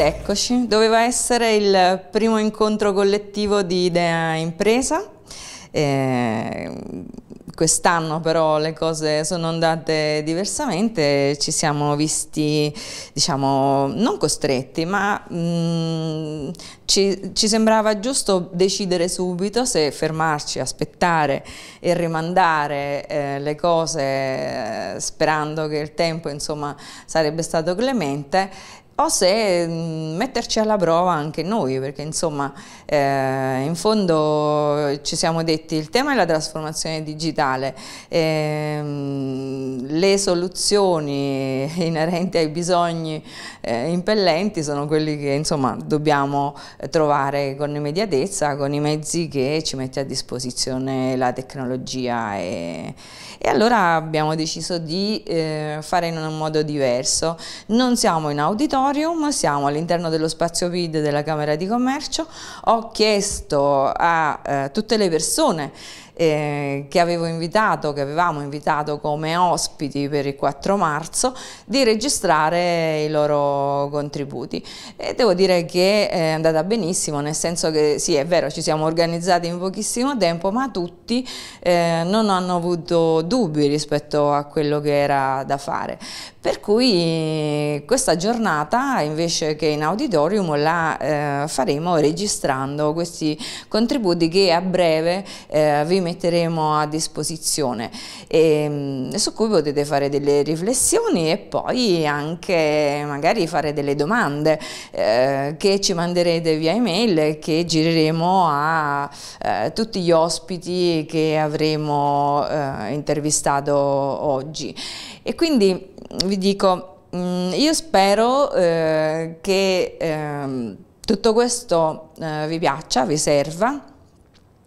Ed eccoci, doveva essere il primo incontro collettivo di Idea Impresa. Eh, Quest'anno però le cose sono andate diversamente, ci siamo visti, diciamo, non costretti, ma mh, mm, ci, ci, sembrava giusto decidere subito se fermarci, aspettare e rimandare eh, le cose eh, sperando che il tempo insomma, sarebbe stato clemente o se mm, metterci alla prova anche noi, perché insomma eh, in fondo ci siamo detti il tema è la trasformazione digitale, eh, le soluzioni inerenti ai bisogni eh, impellenti sono quelli che insomma dobbiamo trovare con immediatezza, con i mezzi che ci mette a disposizione la tecnologia e, e allora abbiamo deciso di eh, fare in un modo diverso, non siamo in auditorio, auditorium, siamo all'interno dello spazio PID della Camera di Commercio, ho chiesto a eh, tutte le persone eh, che avevo invitato, che avevamo invitato come ospiti per il 4 marzo, di registrare i loro contributi. E devo dire che è andata benissimo, nel senso che sì, è vero, ci siamo organizzati in pochissimo tempo, ma tutti eh, non hanno avuto dubbi rispetto a quello che era da fare. Per cui questa giornata invece che in auditorium la eh, faremo registrando questi contributi che a breve eh, vi metteremo a disposizione e, ehm, su cui potete fare delle riflessioni e poi anche magari fare delle domande eh, che ci manderete via email che gireremo a eh, tutti gli ospiti che avremo eh, intervistato oggi e quindi vi dico mm, io spero eh, che ehm, tutto questo eh, vi piaccia, vi serva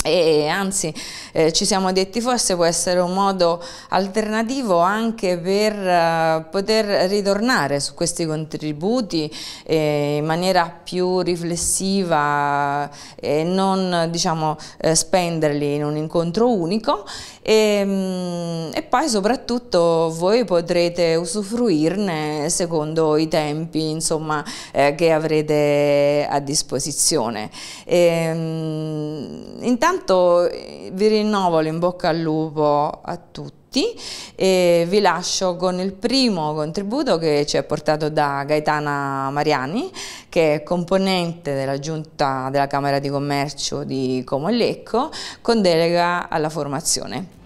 e anzi eh, ci siamo detti forse può essere un modo alternativo anche per eh, poter ritornare su questi contributi eh, in maniera più riflessiva e non diciamo, eh, spenderli in un incontro unico e, ehm, e, poi soprattutto voi potrete usufruirne secondo i tempi insomma, eh, che avrete a disposizione. E, ehm, intanto intanto eh, vi rinnovo l'inbocca al lupo a tutti e vi lascio con il primo contributo che ci è portato da Gaetana Mariani che è componente della giunta della Camera di Commercio di Como e Lecco con delega alla formazione.